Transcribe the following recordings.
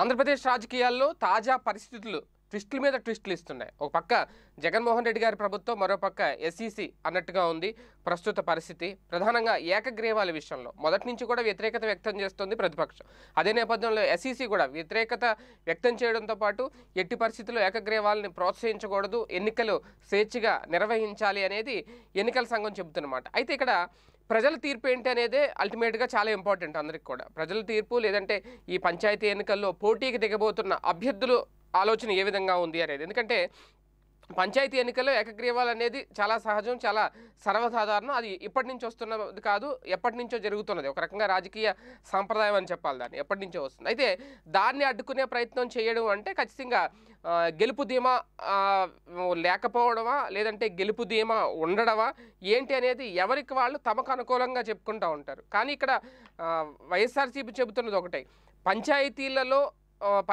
ఆంధ్రప్రదేశ్ రాజకీయాల్లో తాజా పరిస్థితులు ట్విస్టుల మీద ట్విస్టులు ఇస్తున్నాయి ఒక పక్క జగన్మోహన్ రెడ్డి గారి ప్రభుత్వం మరోపక్క ఎస్ఈసి అన్నట్టుగా ఉంది ప్రస్తుత పరిస్థితి ప్రధానంగా ఏకగ్రీవాల విషయంలో మొదటి నుంచి కూడా వ్యతిరేకత వ్యక్తం చేస్తుంది ప్రతిపక్షం అదే నేపథ్యంలో ఎస్ఈసి కూడా వ్యతిరేకత వ్యక్తం చేయడంతో పాటు ఎట్టి పరిస్థితుల్లో ఏకగ్రీవాలని ప్రోత్సహించకూడదు ఎన్నికలు స్వేచ్ఛగా నిర్వహించాలి అనేది ఎన్నికల సంఘం చెబుతున్నమాట అయితే ఇక్కడ ప్రజల తీర్పు ఏంటి అనేది అల్టిమేట్గా చాలా ఇంపార్టెంట్ అందరికి కూడా ప్రజల తీర్పు లేదంటే ఈ పంచాయతీ ఎన్నికల్లో పోటీకి దిగబోతున్న అభ్యర్థులు ఆలోచన ఏ విధంగా ఉంది అనేది ఎందుకంటే పంచాయతీ ఎన్నికల్లో ఏకగ్రీవాలు అనేది చాలా సహజం చాలా సర్వసాధారణం అది ఇప్పటి నుంచి వస్తున్నది కాదు ఎప్పటి నుంచో జరుగుతున్నది ఒక రకంగా రాజకీయ సాంప్రదాయం అని చెప్పాలి దాన్ని ఎప్పటి నుంచో వస్తుంది అయితే దాన్ని అడ్డుకునే ప్రయత్నం చేయడం అంటే ఖచ్చితంగా గెలుపు ధీమా లేకపోవడమా లేదంటే గెలుపు ధీమా ఉండడమా ఏంటి అనేది ఎవరికి వాళ్ళు తమకు అనుకూలంగా చెప్పుకుంటూ ఉంటారు కానీ ఇక్కడ వైఎస్ఆర్సీపీ చెబుతున్నది ఒకటే పంచాయతీలలో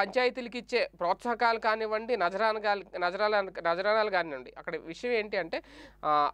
పంచాయతీలకు ఇచ్చే ప్రోత్సాహకాలు కానివ్వండి నజరాన నజరాల నజరాలు కానివ్వండి అక్కడ విషయం ఏంటి అంటే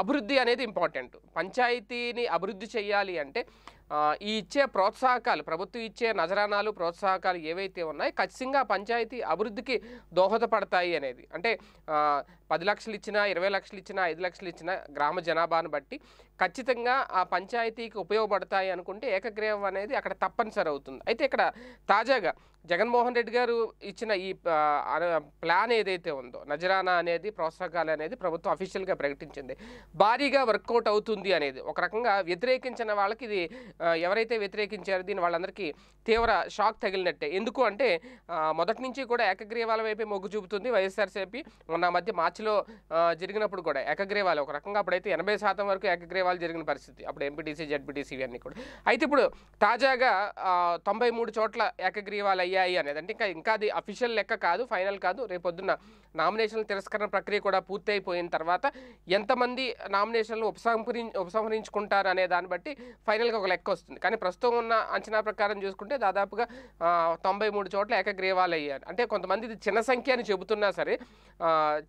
అభివృద్ధి అనేది ఇంపార్టెంట్ పంచాయతీని అభివృద్ధి చేయాలి అంటే ఈ ఇచ్చే ప్రోత్సాహకాలు ప్రభుత్వం ఇచ్చే నజరానాలు ప్రోత్సాహకాలు ఏవైతే ఉన్నాయో ఖచ్చితంగా పంచాయతీ అభివృద్ధికి దోహదపడతాయి అనేది అంటే పది లక్షలు ఇచ్చినా ఇరవై లక్షలు ఇచ్చినా ఐదు లక్షలు ఇచ్చినా గ్రామ జనాభాను బట్టి ఖచ్చితంగా ఆ పంచాయతీకి ఉపయోగపడతాయి అనుకుంటే ఏకగ్రీవం అనేది అక్కడ తప్పనిసరి అవుతుంది అయితే ఇక్కడ తాజాగా జగన్మోహన్ రెడ్డి గారు ఇచ్చిన ఈ ప్లాన్ ఏదైతే ఉందో నజరానా అనేది ప్రోత్సాహకాలు అనేది ప్రభుత్వం అఫీషియల్గా ప్రకటించింది భారీగా వర్కౌట్ అవుతుంది అనేది ఒక రకంగా వ్యతిరేకించిన వాళ్ళకి ఇది ఎవరైతే వ్యతిరేకించారో దీని వాళ్ళందరికీ తీవ్ర షాక్ తగిలినట్టే ఎందుకు అంటే మొదటి నుంచి కూడా ఏకగ్రీవాల వైపే మొగ్గు చూపుతుంది వైఎస్ఆర్సీపీ మొన్న మధ్య మార్చిలో జరిగినప్పుడు కూడా ఏకగ్రీవాలు ఒక రకంగా అప్పుడైతే ఎనభై శాతం వరకు ఏకగ్రీవాలు జరిగిన పరిస్థితి అప్పుడు ఎంపీటీసీ జడ్పీటీసీ ఇవన్నీ కూడా అయితే ఇప్పుడు తాజాగా తొంభై మూడు చోట్ల ఏకగ్రీవాలు అయ్యాయి అనేది అంటే ఇంకా ఇంకా అది అఫీషియల్ లెక్క కాదు ఫైనల్ కాదు పొద్దున్న నామినేషన్ల తిరస్కరణ ప్రక్రియ కూడా పూర్తయిపోయిన తర్వాత ఎంతమంది నామినేషన్లు ఉపసంహరి ఉపసంహరించుకుంటారు అనే దాన్ని బట్టి ఫైనల్గా ఒక లెక్క వస్తుంది కానీ ప్రస్తుతం ఉన్న అంచనా ప్రకారం చూసుకుంటే దాదాపుగా తొంభై మూడు చోట్ల ఏకగ్రీవాలు అయ్యారు అంటే కొంతమంది ఇది చిన్న సంఖ్య అని చెబుతున్నా సరే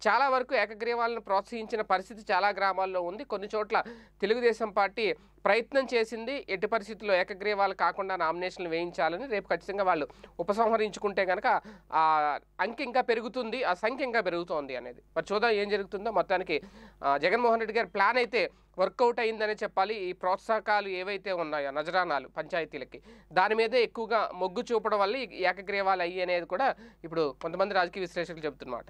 చాలా వరకు ఏకగ్రీవాలను ప్రోత్సహించిన పరిస్థితి చాలా గ్రామాల్లో ఉంది కొన్ని చోట్ల తెలుగుదేశం పార్టీ ప్రయత్నం చేసింది ఎట్టి పరిస్థితుల్లో ఏకగ్రీవాలు కాకుండా నామినేషన్లు వేయించాలని రేపు ఖచ్చితంగా వాళ్ళు ఉపసంహరించుకుంటే కనుక ఆ అంకె ఇంకా పెరుగుతుంది ఆ సంఖ్య ఇంకా పెరుగుతోంది అనేది మరి చూద్దాం ఏం జరుగుతుందో మొత్తానికి జగన్మోహన్ రెడ్డి గారి ప్లాన్ అయితే వర్కౌట్ అయిందనే చెప్పాలి ఈ ప్రోత్సాహకాలు ఏవైతే ఉన్నాయో నజరానాలు పంచాయతీలకి దాని మీదే ఎక్కువగా మొగ్గు చూపడం వల్ల ఏకగ్రీవాలు అయ్యి అనేది కూడా ఇప్పుడు కొంతమంది రాజకీయ విశ్లేషకులు చెబుతున్నమాట